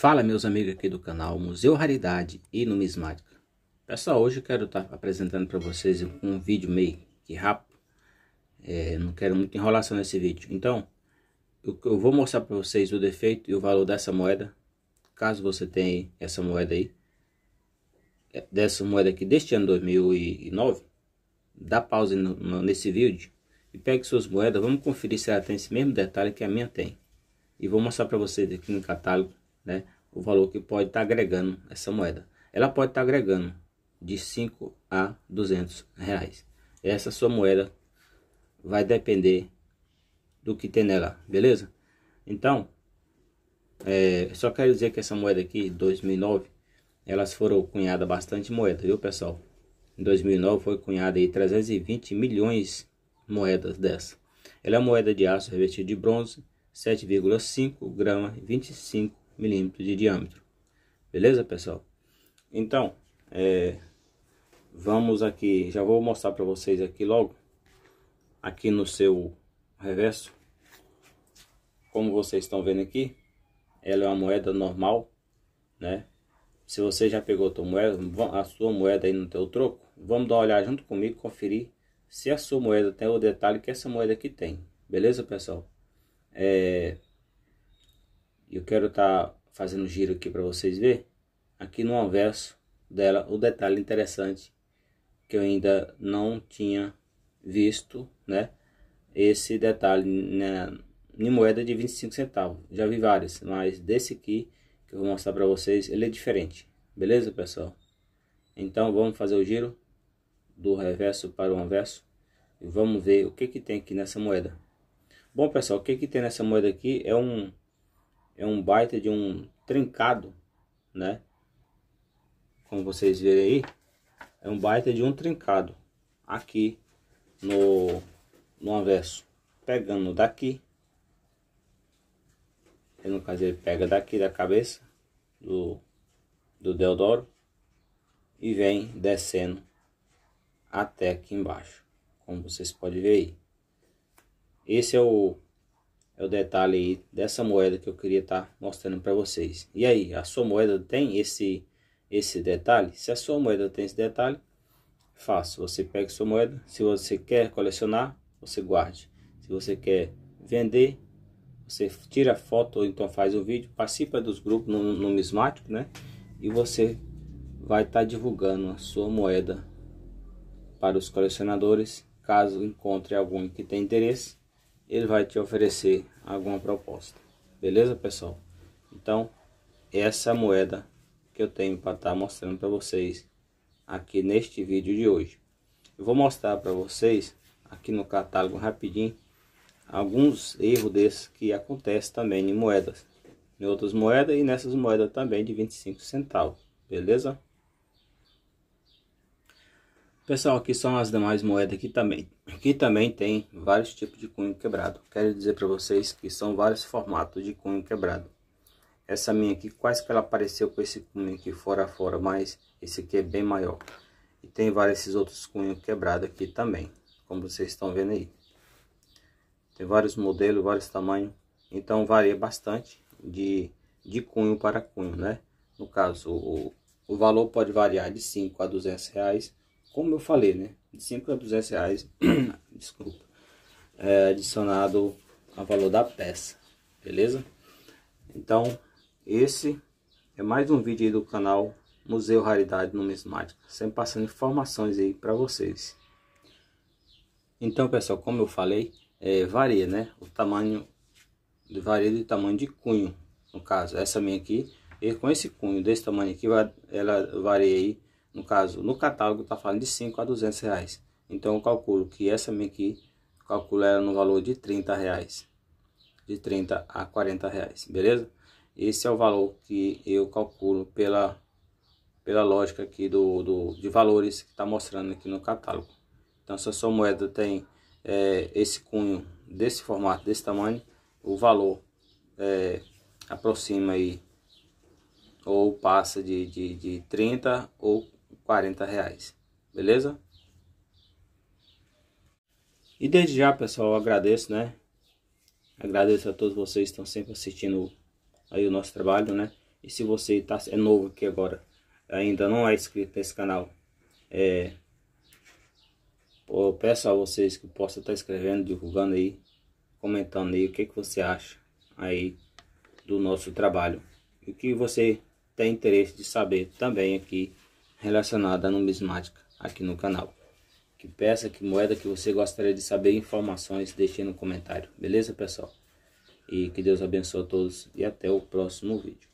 Fala meus amigos aqui do canal Museu Raridade e Numismática. Pessoal, hoje eu quero estar tá apresentando para vocês um vídeo meio que rápido. É, não quero muita enrolação nesse vídeo. Então, eu, eu vou mostrar para vocês o defeito e o valor dessa moeda. Caso você tenha essa moeda aí. É, dessa moeda aqui deste ano 2009. Dá pausa no, no, nesse vídeo e pegue suas moedas. Vamos conferir se ela tem esse mesmo detalhe que a minha tem. E vou mostrar para vocês aqui no catálogo né? O valor que pode estar tá agregando essa moeda. Ela pode estar tá agregando de 5 a 200 reais. Essa sua moeda vai depender do que tem nela, beleza? Então, é, só quero dizer que essa moeda aqui, 2009, elas foram cunhada bastante moeda, viu pessoal? Em 2009 foi cunhada aí 320 milhões de moedas dessa. Ela é moeda de aço revestida de bronze, 7,5 gramas, 25 milímetros de diâmetro. Beleza, pessoal? Então, é, vamos aqui, já vou mostrar para vocês aqui logo, aqui no seu reverso. Como vocês estão vendo aqui, ela é uma moeda normal, né? Se você já pegou a, moeda, a sua moeda aí no teu troco, vamos dar uma olhada junto comigo, conferir se a sua moeda tem o detalhe que essa moeda aqui tem. Beleza, pessoal? É, eu quero estar tá fazendo um giro aqui para vocês ver, aqui no anverso dela o detalhe interessante que eu ainda não tinha visto, né? Esse detalhe né, em moeda de 25 centavos. Já vi várias, mas desse aqui que eu vou mostrar para vocês, ele é diferente. Beleza, pessoal? Então vamos fazer o giro do reverso para o anverso e vamos ver o que que tem aqui nessa moeda. Bom, pessoal, o que que tem nessa moeda aqui é um é um baita de um trincado, né? Como vocês verem aí, é um baita de um trincado aqui no, no anverso. Pegando daqui, no caso ele pega daqui da cabeça do, do Deodoro e vem descendo até aqui embaixo, como vocês podem ver aí. Esse é o é o detalhe aí dessa moeda que eu queria estar tá mostrando para vocês. E aí, a sua moeda tem esse, esse detalhe? Se a sua moeda tem esse detalhe, fácil. Você pega sua moeda, se você quer colecionar, você guarde. Se você quer vender, você tira foto ou então faz o um vídeo, participa dos grupos no numismático, né? E você vai estar tá divulgando a sua moeda para os colecionadores, caso encontre algum que tenha interesse ele vai te oferecer alguma proposta. Beleza, pessoal? Então, essa moeda que eu tenho para estar tá mostrando para vocês aqui neste vídeo de hoje. Eu vou mostrar para vocês aqui no catálogo rapidinho alguns erros desses que acontece também em moedas, em outras moedas e nessas moedas também de 25 centavos, beleza? Pessoal, aqui são as demais moedas aqui também. Aqui também tem vários tipos de cunho quebrado. Quero dizer para vocês que são vários formatos de cunho quebrado. Essa minha aqui, quase que ela apareceu com esse cunho aqui fora a fora, mas esse aqui é bem maior. E tem vários esses outros cunhos quebrados aqui também, como vocês estão vendo aí. Tem vários modelos, vários tamanhos, então varia bastante de, de cunho para cunho, né? No caso, o, o valor pode variar de 5 a 200 reais como eu falei, né? De 5 a 200 reais, desculpa, é adicionado ao valor da peça, beleza? Então, esse é mais um vídeo aí do canal Museu Raridade Numismática, sempre passando informações aí para vocês. Então, pessoal, como eu falei, é, varia, né? O tamanho, varia de tamanho de cunho, no caso, essa minha aqui, e com esse cunho desse tamanho aqui, ela varia aí no caso, no catálogo está falando de 5 a 200 reais. Então eu calculo que essa minha aqui, calculo ela no valor de 30 reais. De 30 a 40 reais, beleza? Esse é o valor que eu calculo pela, pela lógica aqui do, do, de valores que está mostrando aqui no catálogo. Então se a sua moeda tem é, esse cunho desse formato, desse tamanho, o valor é, aproxima aí ou passa de, de, de 30 ou 40 reais, beleza? E desde já, pessoal, eu agradeço, né? Agradeço a todos vocês que estão sempre assistindo aí o nosso trabalho, né? E se você tá, é novo aqui agora, ainda não é inscrito nesse canal, é, eu peço a vocês que possam estar tá escrevendo, divulgando aí, comentando aí o que, que você acha aí do nosso trabalho. E o que você tem interesse de saber também aqui relacionada à numismática aqui no canal. Que peça, que moeda que você gostaria de saber informações, deixe no comentário. Beleza, pessoal? E que Deus abençoe a todos e até o próximo vídeo.